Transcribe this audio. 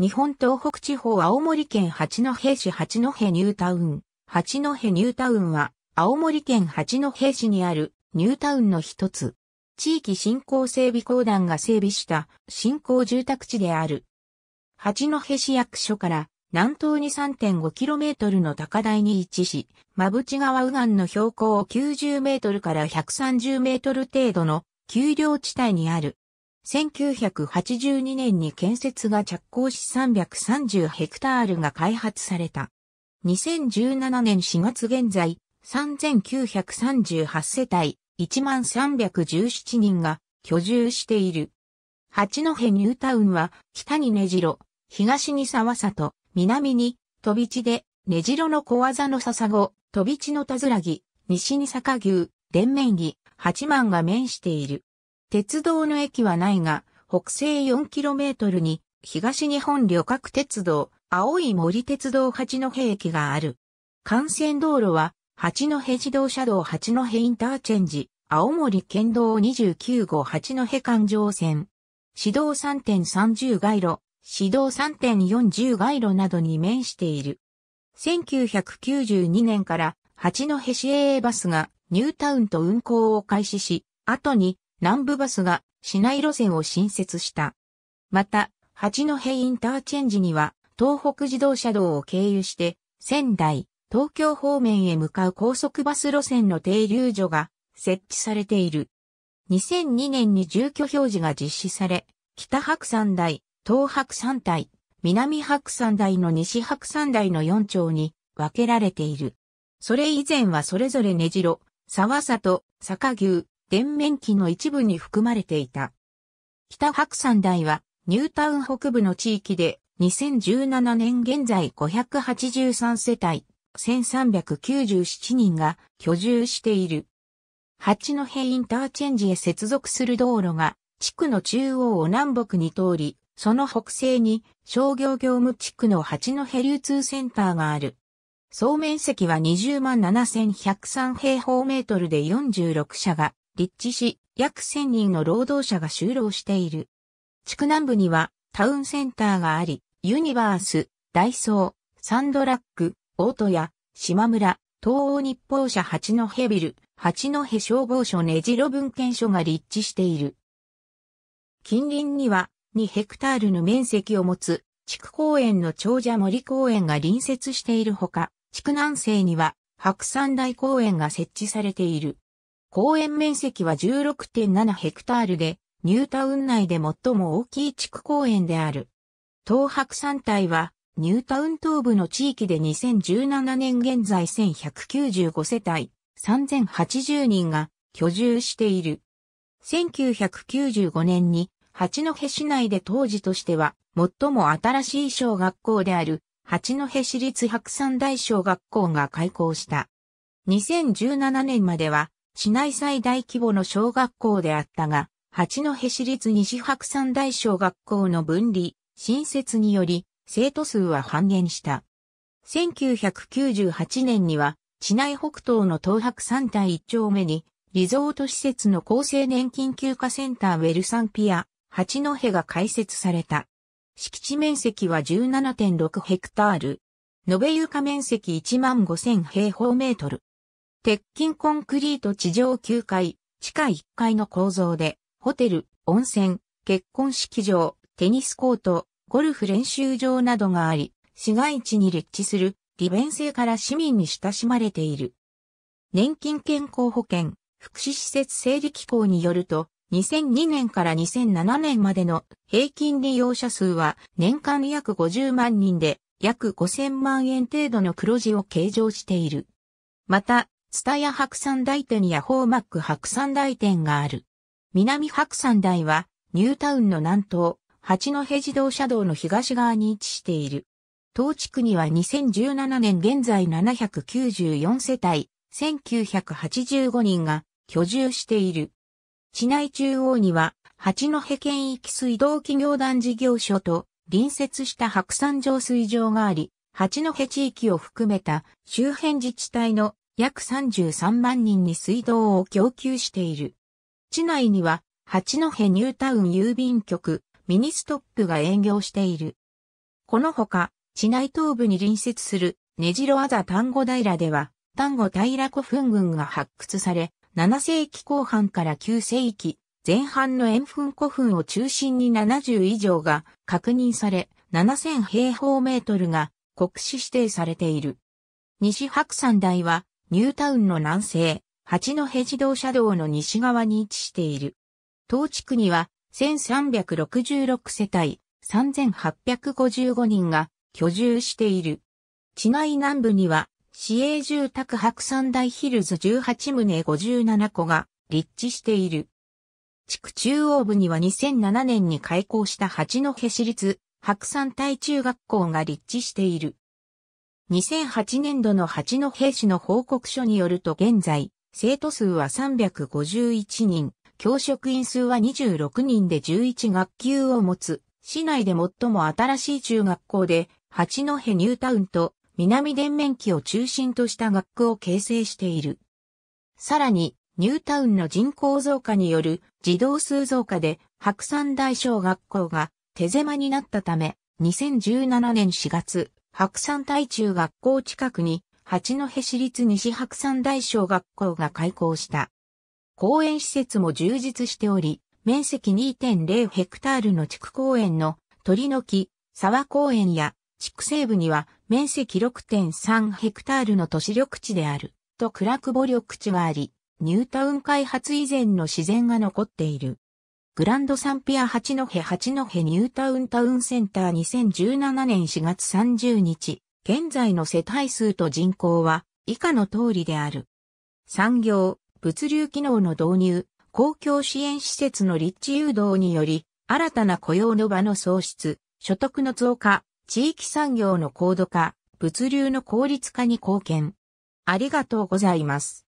日本東北地方青森県八戸市八戸ニュータウン。八戸ニュータウンは、青森県八戸市にあるニュータウンの一つ。地域振興整備公団が整備した振興住宅地である。八戸市役所から南東に 3.5km の高台に位置し、馬淵川右岸の標高90メートルから130メートル程度の丘陵地帯にある1982年に建設が着工し330ヘクタールが開発された。2017年4月現在、3938世帯、1317人が居住している。八戸ニュータウンは、北に根城、東に沢里、南に飛び地で、根城の小技の笹子、飛び地のたずらぎ、西に坂牛、田面に八幡が面している。鉄道の駅はないが、北西 4km に東日本旅客鉄道、青い森鉄道八戸駅がある。幹線道路は、八戸自動車道八戸インターチェンジ、青森県道29号八戸環状線。市道3.30街路、市道3.40街路などに面している。1992年から八戸市営バスがニュータウンと運行を開始し、後に南部バスが市内路線を新設した。また、八戸インターチェンジには、東北自動車道を経由して、仙台、東京方面へ向かう高速バス路線の停留所が設置されている。2002年に住居表示が実施され、北白山台、東白山台、南白山台の西白山台の4町に分けられている。それ以前はそれぞれ根城、沢里、坂牛、電面機の一部に含まれていた。北白山台は、ニュータウン北部の地域で、2017年現在583世帯、1397人が居住している。八戸インターチェンジへ接続する道路が、地区の中央を南北に通り、その北西に商業業務地区の八戸流通センターがある。総面積は20万7103平方メートルで46社が立地し、約1000人の労働者が就労している。地区南部にはタウンセンターがあり、ユニバース、ダイソー、サンドラック、オートヤ、島村、東欧日報社八戸ビル、八戸消防署根城文献所が立地している。近隣には2ヘクタールの面積を持つ地区公園の長者森公園が隣接しているほか、地区南西には白山大公園が設置されている。公園面積は16.7ヘクタールで、ニュータウン内で最も大きい地区公園である。東白山帯は、ニュータウン東部の地域で2017年現在1195世帯3080人が居住している。1995年に八戸市内で当時としては最も新しい小学校である八戸市立白山大小学校が開校した。2017年までは市内最大規模の小学校であったが、八戸市立西白山大小学校の分離、新設により、生徒数は半減した。1998年には、市内北東の東白山帯1丁目に、リゾート施設の厚生年金休暇センターウェルサンピア、八戸が開設された。敷地面積は17.6ヘクタール。延べ床面積1万5000平方メートル。鉄筋コンクリート地上9階、地下1階の構造で、ホテル、温泉、結婚式場、テニスコート、ゴルフ練習場などがあり、市街地に立地する利便性から市民に親しまれている。年金健康保険、福祉施設整理機構によると、2002年から2007年までの平均利用者数は年間約50万人で、約5000万円程度の黒字を計上している。また、スタヤ白山大店やホーマック白山大店がある。南白山大は、ニュータウンの南東、八戸自動車道の東側に位置している。当地区には2017年現在794世帯、1985人が居住している。市内中央には、八戸県域水道企業団事業所と隣接した白山上水場があり、八戸地域を含めた周辺自治体の約33万人に水道を供給している。地内には、八戸ニュータウン郵便局、ミニストップが営業している。このほか、地内東部に隣接する、根城あざ丹後平では、丹後平古墳群が発掘され、7世紀後半から9世紀前半の円墳古墳を中心に70以上が確認され、7000平方メートルが国史指定されている。西白山台はニュータウンの南西、八戸自動車道の西側に位置している。当地区には1366世帯3855人が居住している。市内南部には市営住宅白山大ヒルズ18棟57戸が立地している。地区中央部には2007年に開校した八戸市立白山大中学校が立地している。2008年度の八戸兵士の報告書によると現在、生徒数は351人、教職員数は26人で11学級を持つ、市内で最も新しい中学校で、八戸ニュータウンと南電面機を中心とした学区を形成している。さらに、ニュータウンの人口増加による児童数増加で白山大小学校が手狭になったため、2017年4月、白山大中学校近くに、八戸市立西白山大小学校が開校した。公園施設も充実しており、面積2.0ヘクタールの地区公園の鳥の木、沢公園や地区西部には面積6.3ヘクタールの都市緑地であると暗くク緑地があり、ニュータウン開発以前の自然が残っている。グランドサンピア八戸八戸ニュータウンタウンセンター2017年4月30日、現在の世帯数と人口は以下の通りである。産業、物流機能の導入、公共支援施設の立地誘導により、新たな雇用の場の創出、所得の増加、地域産業の高度化、物流の効率化に貢献。ありがとうございます。